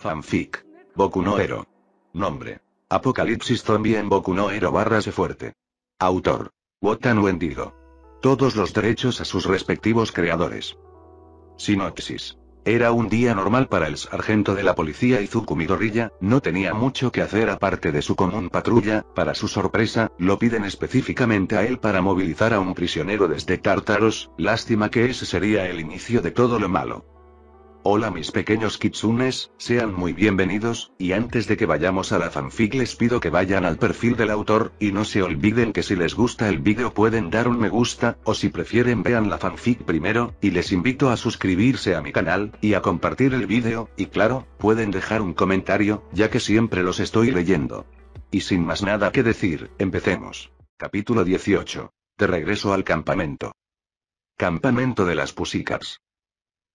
Fanfic. Boku Hero. Nombre. Apocalipsis Zombie en Boku no Hero barra se fuerte. Autor. Wotan Wendigo. Todos los derechos a sus respectivos creadores. Sinopsis. Era un día normal para el sargento de la policía Izuku Midoriya, no tenía mucho que hacer aparte de su común patrulla, para su sorpresa, lo piden específicamente a él para movilizar a un prisionero desde Tartaros, lástima que ese sería el inicio de todo lo malo. Hola mis pequeños kitsunes, sean muy bienvenidos, y antes de que vayamos a la fanfic les pido que vayan al perfil del autor, y no se olviden que si les gusta el vídeo pueden dar un me gusta, o si prefieren vean la fanfic primero, y les invito a suscribirse a mi canal, y a compartir el vídeo, y claro, pueden dejar un comentario, ya que siempre los estoy leyendo. Y sin más nada que decir, empecemos. Capítulo 18. De regreso al campamento. Campamento de las Pusicas.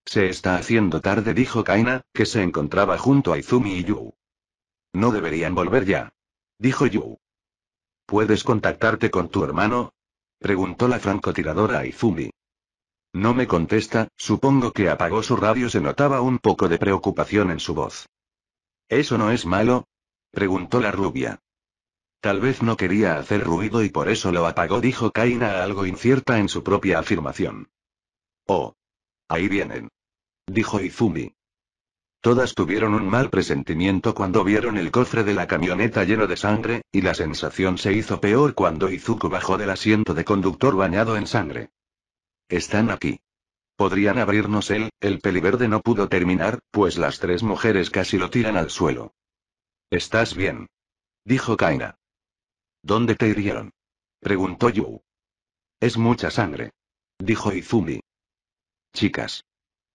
Se está haciendo tarde, dijo Kaina, que se encontraba junto a Izumi y Yu. No deberían volver ya. Dijo Yu. ¿Puedes contactarte con tu hermano? Preguntó la francotiradora a Izumi. No me contesta, supongo que apagó su radio. Se notaba un poco de preocupación en su voz. ¿Eso no es malo? Preguntó la rubia. Tal vez no quería hacer ruido y por eso lo apagó, dijo Kaina algo incierta en su propia afirmación. Oh. Ahí vienen dijo Izumi. Todas tuvieron un mal presentimiento cuando vieron el cofre de la camioneta lleno de sangre, y la sensación se hizo peor cuando Izuku bajó del asiento de conductor bañado en sangre. Están aquí. Podrían abrirnos él, el peliverde no pudo terminar, pues las tres mujeres casi lo tiran al suelo. ¿Estás bien? Dijo Kaina. ¿Dónde te hirieron? Preguntó Yu. Es mucha sangre. Dijo Izumi. Chicas.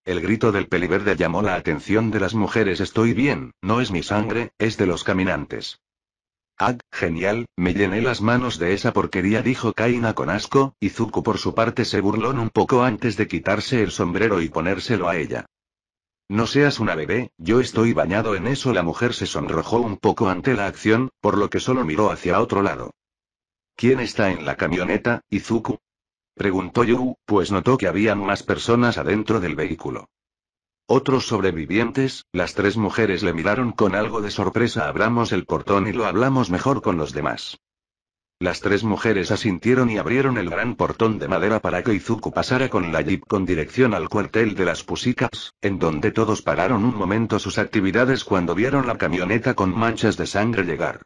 El grito del peliverde llamó la atención de las mujeres. Estoy bien, no es mi sangre, es de los caminantes. Ag, genial, me llené las manos de esa porquería, dijo Kaina con asco, Izuku por su parte se burló un poco antes de quitarse el sombrero y ponérselo a ella. No seas una bebé, yo estoy bañado en eso. La mujer se sonrojó un poco ante la acción, por lo que solo miró hacia otro lado. ¿Quién está en la camioneta, Izuku? Preguntó Yu, pues notó que habían más personas adentro del vehículo. Otros sobrevivientes, las tres mujeres le miraron con algo de sorpresa. Abramos el portón y lo hablamos mejor con los demás. Las tres mujeres asintieron y abrieron el gran portón de madera para que Izuku pasara con la jeep con dirección al cuartel de las Pusicas, en donde todos pararon un momento sus actividades cuando vieron la camioneta con manchas de sangre llegar.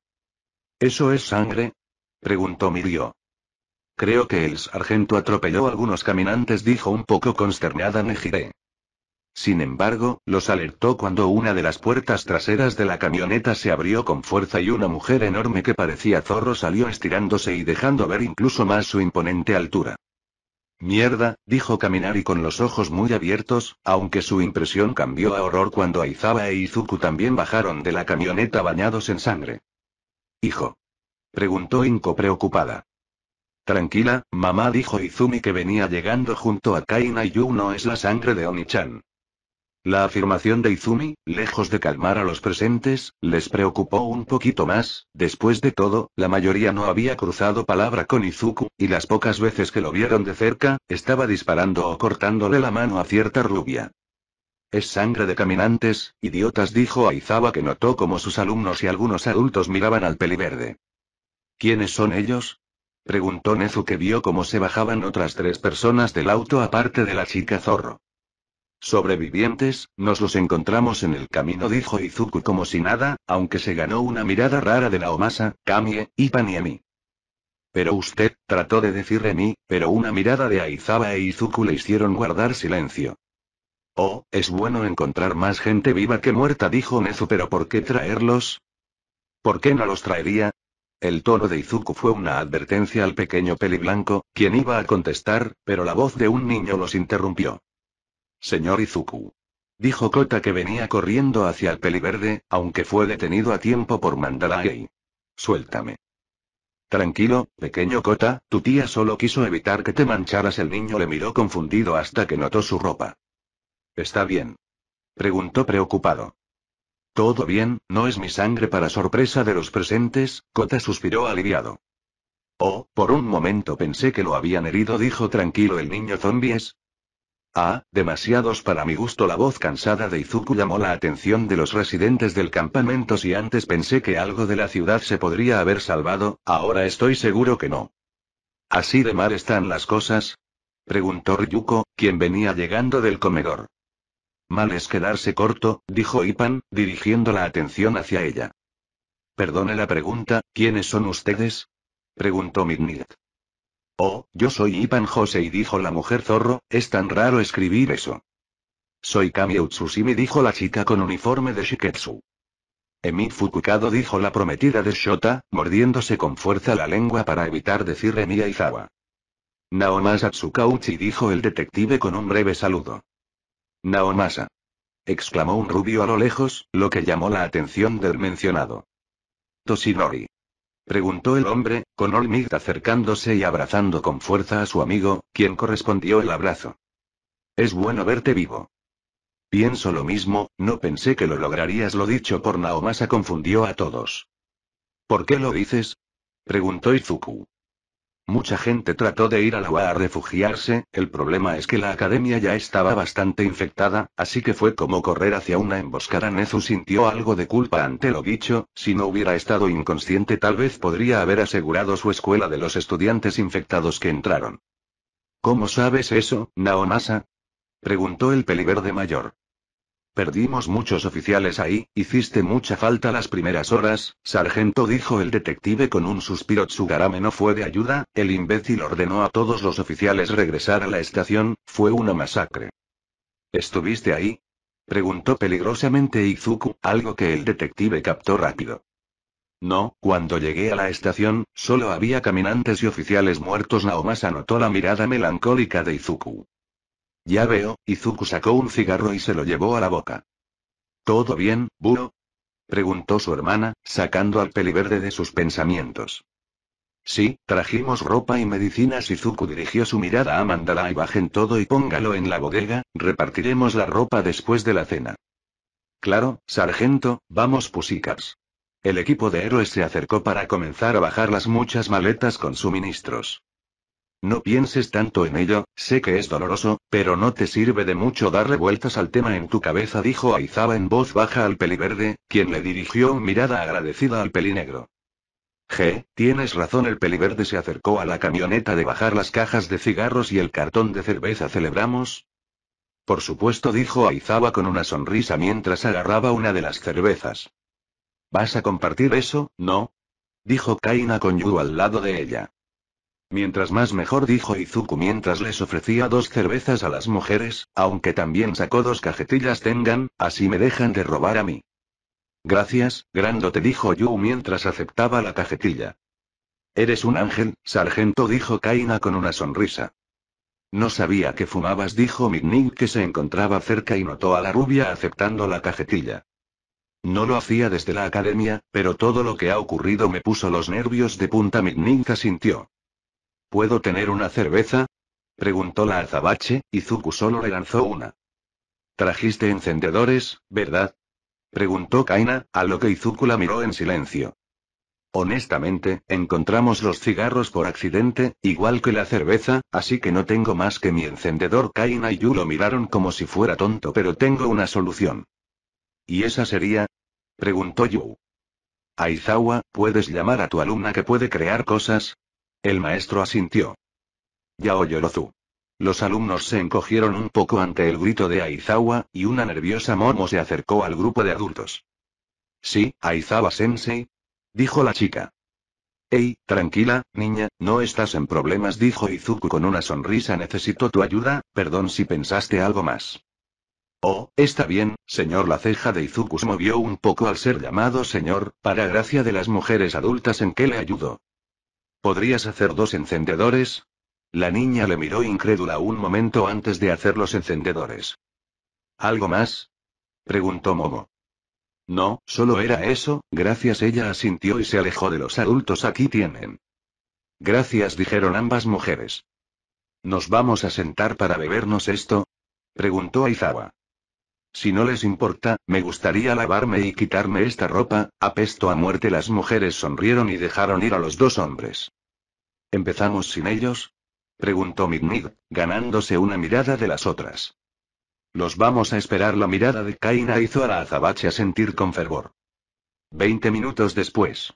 ¿Eso es sangre? preguntó Mirio. Creo que el sargento atropelló a algunos caminantes, dijo un poco consternada Nejire. Sin embargo, los alertó cuando una de las puertas traseras de la camioneta se abrió con fuerza y una mujer enorme que parecía zorro salió estirándose y dejando ver incluso más su imponente altura. Mierda, dijo y con los ojos muy abiertos, aunque su impresión cambió a horror cuando Aizawa e Izuku también bajaron de la camioneta bañados en sangre. Hijo. Preguntó Inko preocupada. Tranquila, mamá dijo Izumi que venía llegando junto a Kaina y Yu no es la sangre de Oni-chan. La afirmación de Izumi, lejos de calmar a los presentes, les preocupó un poquito más, después de todo, la mayoría no había cruzado palabra con Izuku, y las pocas veces que lo vieron de cerca, estaba disparando o cortándole la mano a cierta rubia. Es sangre de caminantes, idiotas dijo Aizawa que notó cómo sus alumnos y algunos adultos miraban al peliverde. ¿Quiénes son ellos? Preguntó Nezu que vio cómo se bajaban otras tres personas del auto aparte de la chica zorro. Sobrevivientes, nos los encontramos en el camino, dijo Izuku como si nada, aunque se ganó una mirada rara de la Kamie, Ipan y Emi. Pero usted, trató de decir Emi, pero una mirada de Aizaba e Izuku le hicieron guardar silencio. Oh, es bueno encontrar más gente viva que muerta, dijo Nezu, pero ¿por qué traerlos? ¿Por qué no los traería? El tono de Izuku fue una advertencia al pequeño peliblanco, quien iba a contestar, pero la voz de un niño los interrumpió. Señor Izuku. Dijo Kota que venía corriendo hacia el peli verde, aunque fue detenido a tiempo por Mandalay. Suéltame. Tranquilo, pequeño Kota, tu tía solo quiso evitar que te mancharas. El niño le miró confundido hasta que notó su ropa. ¿Está bien? Preguntó preocupado. Todo bien, no es mi sangre para sorpresa de los presentes, Kota suspiró aliviado. Oh, por un momento pensé que lo habían herido, dijo tranquilo el niño zombies. Ah, demasiados para mi gusto. La voz cansada de Izuku llamó la atención de los residentes del campamento. Si antes pensé que algo de la ciudad se podría haber salvado, ahora estoy seguro que no. ¿Así de mal están las cosas? preguntó Ryuko, quien venía llegando del comedor. Mal es quedarse corto, dijo Ipan, dirigiendo la atención hacia ella. Perdone la pregunta, ¿quiénes son ustedes? preguntó Midnight. Oh, yo soy Ipan Jose y dijo la mujer zorro, es tan raro escribir eso. Soy Kami Utsushimi dijo la chica con uniforme de Shiketsu. Emi Fukukado dijo la prometida de Shota, mordiéndose con fuerza la lengua para evitar decir Emi Aizawa. «Naomasa Atsukauchi dijo el detective con un breve saludo. Naomasa. Exclamó un rubio a lo lejos, lo que llamó la atención del mencionado. Toshinori. Preguntó el hombre, con Olmig acercándose y abrazando con fuerza a su amigo, quien correspondió el abrazo. Es bueno verte vivo. Pienso lo mismo, no pensé que lo lograrías. Lo dicho por Naomasa confundió a todos. ¿Por qué lo dices? preguntó Izuku. Mucha gente trató de ir a la UA a refugiarse, el problema es que la academia ya estaba bastante infectada, así que fue como correr hacia una emboscada. Nezu sintió algo de culpa ante lo dicho, si no hubiera estado inconsciente tal vez podría haber asegurado su escuela de los estudiantes infectados que entraron. ¿Cómo sabes eso, Naomasa? preguntó el peliverde mayor. Perdimos muchos oficiales ahí, hiciste mucha falta las primeras horas, sargento dijo el detective con un suspiro. Tsugarame no fue de ayuda, el imbécil ordenó a todos los oficiales regresar a la estación, fue una masacre. ¿Estuviste ahí? Preguntó peligrosamente Izuku, algo que el detective captó rápido. No, cuando llegué a la estación, solo había caminantes y oficiales muertos. Naomas anotó la mirada melancólica de Izuku. Ya veo, Izuku sacó un cigarro y se lo llevó a la boca. ¿Todo bien, Buro? preguntó su hermana, sacando al peliverde de sus pensamientos. Sí, trajimos ropa y medicinas. Izuku dirigió su mirada a Mandala y bajen todo y póngalo en la bodega, repartiremos la ropa después de la cena. Claro, sargento, vamos pusicas. El equipo de héroes se acercó para comenzar a bajar las muchas maletas con suministros. No pienses tanto en ello, sé que es doloroso, pero no te sirve de mucho darle vueltas al tema en tu cabeza, dijo Aizaba en voz baja al peliverde, quien le dirigió mirada agradecida al pelinegro. G, tienes razón, el peliverde se acercó a la camioneta de bajar las cajas de cigarros y el cartón de cerveza. ¿Celebramos? Por supuesto, dijo Aizaba con una sonrisa mientras agarraba una de las cervezas. ¿Vas a compartir eso, no? dijo Kaina con Yu al lado de ella. Mientras más mejor dijo Izuku mientras les ofrecía dos cervezas a las mujeres, aunque también sacó dos cajetillas tengan, así me dejan de robar a mí. Gracias, Grando te dijo Yu mientras aceptaba la cajetilla. Eres un ángel, sargento dijo Kaina con una sonrisa. No sabía que fumabas dijo Mignin que se encontraba cerca y notó a la rubia aceptando la cajetilla. No lo hacía desde la academia, pero todo lo que ha ocurrido me puso los nervios de punta Mignin asintió. ¿Puedo tener una cerveza? Preguntó la azabache, y solo le lanzó una. Trajiste encendedores, ¿verdad? Preguntó Kaina, a lo que Izuku la miró en silencio. Honestamente, encontramos los cigarros por accidente, igual que la cerveza, así que no tengo más que mi encendedor. Kaina y Yu lo miraron como si fuera tonto, pero tengo una solución. ¿Y esa sería? Preguntó Yu. Aizawa, ¿puedes llamar a tu alumna que puede crear cosas? El maestro asintió. Yao Yorozu. Los alumnos se encogieron un poco ante el grito de Aizawa, y una nerviosa Momo se acercó al grupo de adultos. Sí, Aizawa-sensei. Dijo la chica. Ey, tranquila, niña, no estás en problemas, dijo Izuku con una sonrisa. Necesito tu ayuda, perdón si pensaste algo más. Oh, está bien, señor. La ceja de Izuku se movió un poco al ser llamado señor, para gracia de las mujeres adultas en que le ayudó. ¿Podrías hacer dos encendedores? La niña le miró incrédula un momento antes de hacer los encendedores. ¿Algo más? preguntó Momo. No, solo era eso, gracias ella asintió y se alejó de los adultos aquí tienen. Gracias dijeron ambas mujeres. ¿Nos vamos a sentar para bebernos esto? preguntó Aizawa. Si no les importa, me gustaría lavarme y quitarme esta ropa, apesto a muerte. Las mujeres sonrieron y dejaron ir a los dos hombres. ¿Empezamos sin ellos? preguntó Mignig, ganándose una mirada de las otras. Los vamos a esperar. La mirada de Kaina hizo a la azabache sentir con fervor. Veinte minutos después.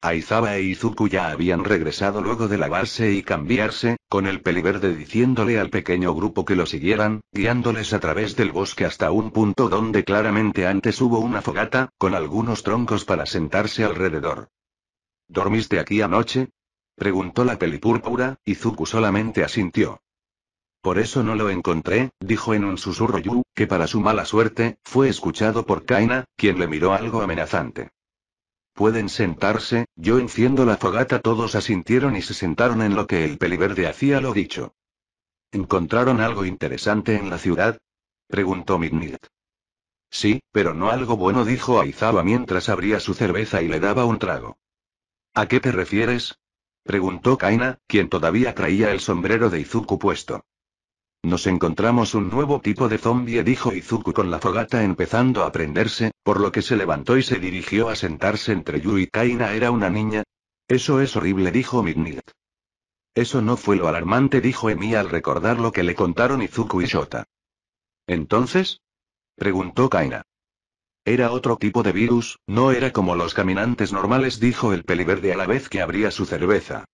Aizaba e Izuku ya habían regresado luego de lavarse y cambiarse, con el peliverde diciéndole al pequeño grupo que lo siguieran, guiándoles a través del bosque hasta un punto donde claramente antes hubo una fogata, con algunos troncos para sentarse alrededor. ¿Dormiste aquí anoche? preguntó la pelipúrpura, y Zuku solamente asintió. Por eso no lo encontré, dijo en un susurro Yu, que para su mala suerte, fue escuchado por Kaina, quien le miró algo amenazante. Pueden sentarse, yo enciendo la fogata. Todos asintieron y se sentaron en lo que el peliverde hacía lo dicho. ¿Encontraron algo interesante en la ciudad? preguntó Midnight. Sí, pero no algo bueno, dijo Aizawa mientras abría su cerveza y le daba un trago. ¿A qué te refieres? preguntó Kaina, quien todavía traía el sombrero de Izuku puesto. Nos encontramos un nuevo tipo de zombie, dijo Izuku con la fogata empezando a prenderse, por lo que se levantó y se dirigió a sentarse entre Yu y Kaina. Era una niña. Eso es horrible, dijo Midnight. Eso no fue lo alarmante, dijo Emi al recordar lo que le contaron Izuku y Shota. ¿Entonces? preguntó Kaina. Era otro tipo de virus, no era como los caminantes normales, dijo el peliverde a la vez que abría su cerveza.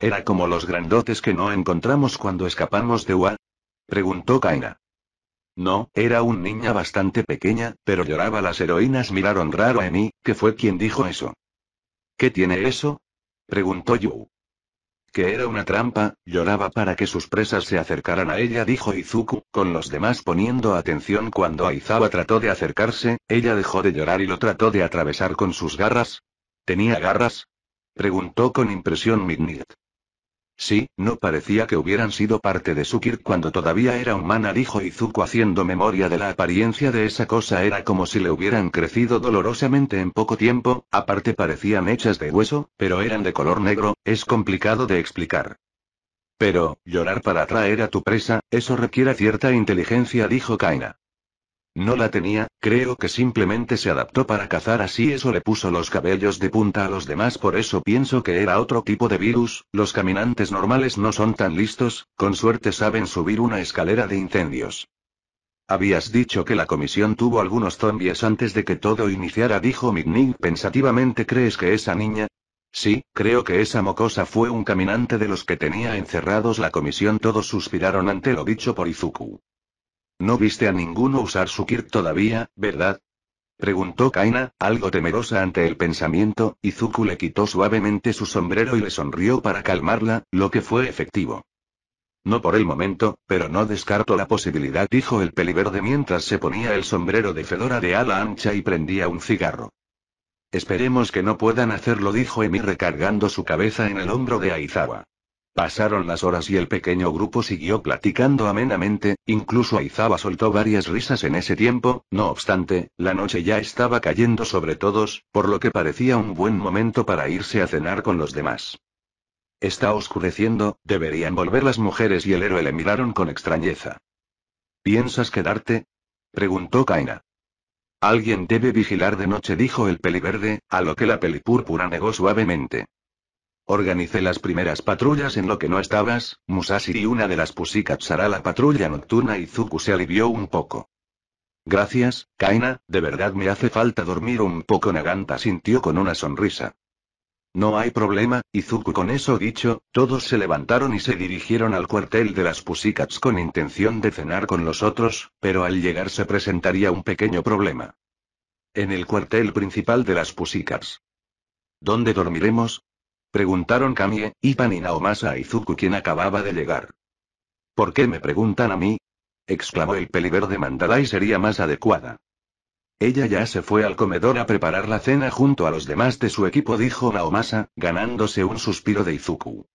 Era como los grandotes que no encontramos cuando escapamos de UA, Preguntó Kaina. No, era un niña bastante pequeña, pero lloraba. Las heroínas miraron raro a mí, que fue quien dijo eso. ¿Qué tiene eso? preguntó Yu. Que era una trampa, lloraba para que sus presas se acercaran a ella, dijo Izuku, con los demás poniendo atención cuando Aizawa trató de acercarse, ella dejó de llorar y lo trató de atravesar con sus garras. ¿Tenía garras? preguntó con impresión Midnight. Sí, no parecía que hubieran sido parte de Sukir cuando todavía era humana, dijo Izuku haciendo memoria de la apariencia de esa cosa. Era como si le hubieran crecido dolorosamente en poco tiempo, aparte parecían hechas de hueso, pero eran de color negro, es complicado de explicar. Pero, llorar para atraer a tu presa, eso requiere cierta inteligencia, dijo Kaina. No la tenía, creo que simplemente se adaptó para cazar así eso le puso los cabellos de punta a los demás por eso pienso que era otro tipo de virus, los caminantes normales no son tan listos, con suerte saben subir una escalera de incendios. Habías dicho que la comisión tuvo algunos zombies antes de que todo iniciara dijo Mignin pensativamente ¿crees que esa niña? Sí, creo que esa mocosa fue un caminante de los que tenía encerrados la comisión todos suspiraron ante lo dicho por Izuku. No viste a ninguno usar su Kirk todavía, ¿verdad? Preguntó Kaina, algo temerosa ante el pensamiento, y Zuku le quitó suavemente su sombrero y le sonrió para calmarla, lo que fue efectivo. No por el momento, pero no descarto la posibilidad, dijo el peliverde mientras se ponía el sombrero de fedora de ala ancha y prendía un cigarro. Esperemos que no puedan hacerlo, dijo Emi recargando su cabeza en el hombro de Aizawa. Pasaron las horas y el pequeño grupo siguió platicando amenamente, incluso Aizaba soltó varias risas en ese tiempo, no obstante, la noche ya estaba cayendo sobre todos, por lo que parecía un buen momento para irse a cenar con los demás. Está oscureciendo, deberían volver las mujeres y el héroe le miraron con extrañeza. ¿Piensas quedarte? preguntó Kaina. Alguien debe vigilar de noche, dijo el peliverde, a lo que la pelipúrpura negó suavemente. Organicé las primeras patrullas en lo que no estabas, Musashi y una de las Pusikats hará la patrulla nocturna y Zuku se alivió un poco. Gracias, Kaina, de verdad me hace falta dormir un poco Naganta sintió con una sonrisa. No hay problema, Izuku con eso dicho, todos se levantaron y se dirigieron al cuartel de las Pusikats con intención de cenar con los otros, pero al llegar se presentaría un pequeño problema. En el cuartel principal de las Pusikats. ¿Dónde dormiremos? Preguntaron Kamie, Ipan y Naomasa a Izuku quien acababa de llegar. ¿Por qué me preguntan a mí? exclamó el de Mandalay sería más adecuada. Ella ya se fue al comedor a preparar la cena junto a los demás de su equipo dijo Naomasa, ganándose un suspiro de Izuku.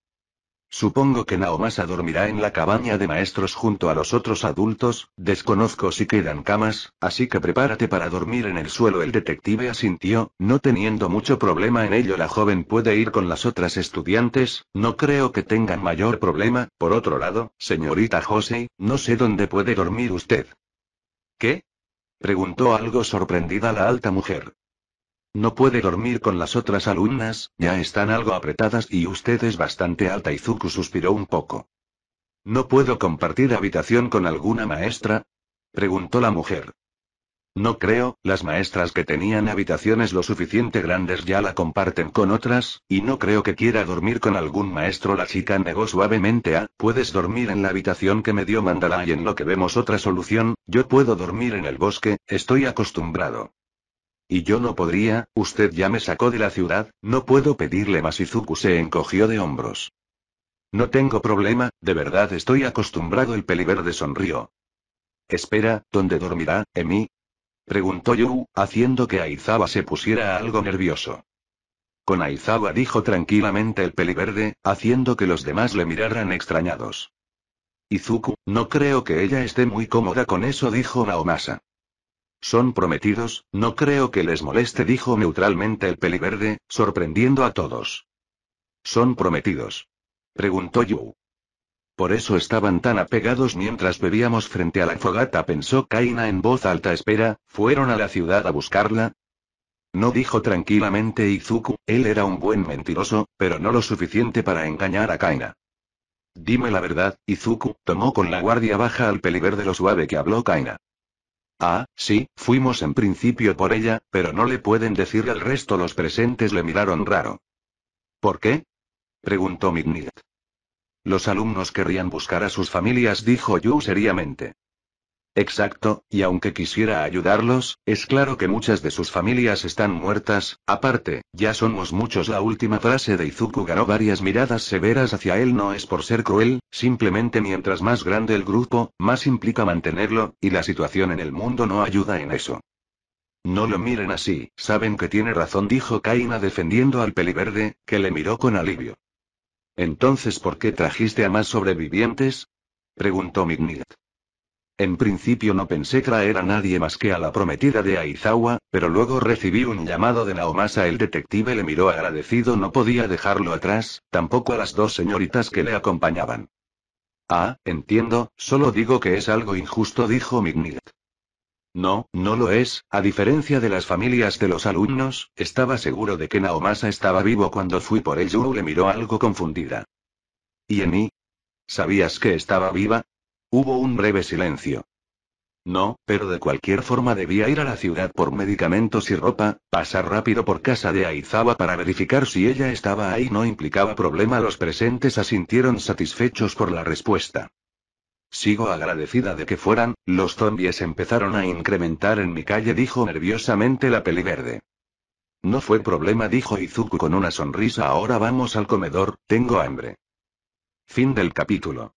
Supongo que Naomasa dormirá en la cabaña de maestros junto a los otros adultos, desconozco si quedan camas, así que prepárate para dormir en el suelo. El detective asintió, no teniendo mucho problema en ello. La joven puede ir con las otras estudiantes, no creo que tengan mayor problema. Por otro lado, señorita Jose, no sé dónde puede dormir usted. ¿Qué? Preguntó algo sorprendida la alta mujer. No puede dormir con las otras alumnas, ya están algo apretadas y usted es bastante alta. Izuku suspiró un poco. ¿No puedo compartir habitación con alguna maestra? preguntó la mujer. No creo, las maestras que tenían habitaciones lo suficiente grandes ya la comparten con otras, y no creo que quiera dormir con algún maestro. La chica negó suavemente a, ah, puedes dormir en la habitación que me dio Mandala y en lo que vemos otra solución, yo puedo dormir en el bosque, estoy acostumbrado. Y yo no podría, usted ya me sacó de la ciudad, no puedo pedirle más. Izuku se encogió de hombros. No tengo problema, de verdad estoy acostumbrado. El peliverde sonrió. Espera, ¿dónde dormirá, Emi? Preguntó Yu, haciendo que Aizawa se pusiera algo nervioso. Con Aizawa dijo tranquilamente el peliverde, haciendo que los demás le miraran extrañados. Izuku, no creo que ella esté muy cómoda con eso, dijo Naomasa. Son prometidos, no creo que les moleste, dijo neutralmente el peliverde, sorprendiendo a todos. ¿Son prometidos? preguntó Yu. Por eso estaban tan apegados mientras bebíamos frente a la fogata, pensó Kaina en voz alta. Espera, ¿fueron a la ciudad a buscarla? No dijo tranquilamente Izuku, él era un buen mentiroso, pero no lo suficiente para engañar a Kaina. Dime la verdad, Izuku, tomó con la guardia baja al peliverde lo suave que habló Kaina. Ah, sí, fuimos en principio por ella, pero no le pueden decir al resto. Los presentes le miraron raro. ¿Por qué? preguntó Midnight. Los alumnos querrían buscar a sus familias, dijo Yu seriamente. Exacto, y aunque quisiera ayudarlos, es claro que muchas de sus familias están muertas, aparte, ya somos muchos. La última frase de Izuku ganó varias miradas severas hacia él no es por ser cruel, simplemente mientras más grande el grupo, más implica mantenerlo, y la situación en el mundo no ayuda en eso. No lo miren así, saben que tiene razón dijo Kaina defendiendo al peliverde, que le miró con alivio. Entonces ¿por qué trajiste a más sobrevivientes? preguntó Mignit. En principio no pensé traer a nadie más que a la prometida de Aizawa, pero luego recibí un llamado de Naomasa. El detective le miró agradecido, no podía dejarlo atrás, tampoco a las dos señoritas que le acompañaban. Ah, entiendo, solo digo que es algo injusto, dijo Mignigat. No, no lo es, a diferencia de las familias de los alumnos, estaba seguro de que Naomasa estaba vivo cuando fui por ello. Le miró algo confundida. ¿Y en mí? ¿Sabías que estaba viva? Hubo un breve silencio. No, pero de cualquier forma debía ir a la ciudad por medicamentos y ropa, pasar rápido por casa de Aizawa para verificar si ella estaba ahí no implicaba problema. Los presentes asintieron satisfechos por la respuesta. Sigo agradecida de que fueran, los zombies empezaron a incrementar en mi calle, dijo nerviosamente la peliverde. No fue problema, dijo Izuku con una sonrisa. Ahora vamos al comedor, tengo hambre. Fin del capítulo.